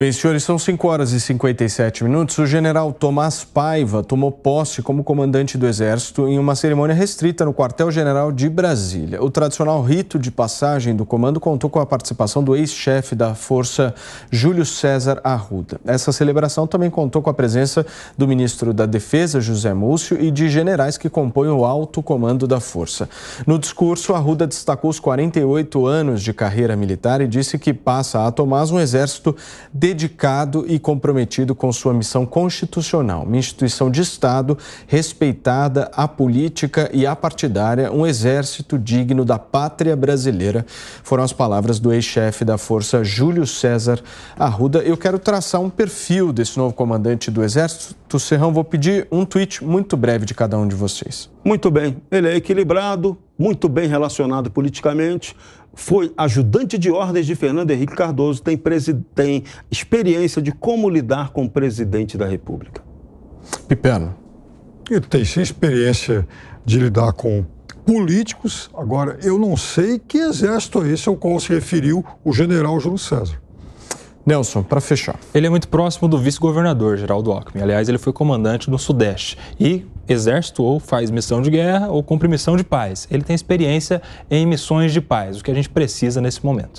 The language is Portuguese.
Bem, senhores, são 5 horas e 57 minutos. O general Tomás Paiva tomou posse como comandante do Exército em uma cerimônia restrita no quartel-general de Brasília. O tradicional rito de passagem do comando contou com a participação do ex-chefe da Força, Júlio César Arruda. Essa celebração também contou com a presença do ministro da Defesa, José Múcio, e de generais que compõem o alto comando da Força. No discurso, Arruda destacou os 48 anos de carreira militar e disse que passa a Tomás um exército de dedicado e comprometido com sua missão constitucional, uma instituição de Estado respeitada, apolítica e apartidária, um exército digno da pátria brasileira, foram as palavras do ex-chefe da Força Júlio César Arruda. Eu quero traçar um perfil desse novo comandante do Exército, Serrão, vou pedir um tweet muito breve de cada um de vocês. Muito bem. Ele é equilibrado, muito bem relacionado politicamente, foi ajudante de ordens de Fernando Henrique Cardoso, tem, tem experiência de como lidar com o presidente da República. Piperno. Ele tem sim experiência de lidar com políticos. Agora, eu não sei que exército é esse ao qual se referiu o general Júlio César. Nelson, para fechar. Ele é muito próximo do vice-governador Geraldo Alckmin. Aliás, ele foi comandante no Sudeste e exército ou faz missão de guerra ou cumpre missão de paz. Ele tem experiência em missões de paz, o que a gente precisa nesse momento.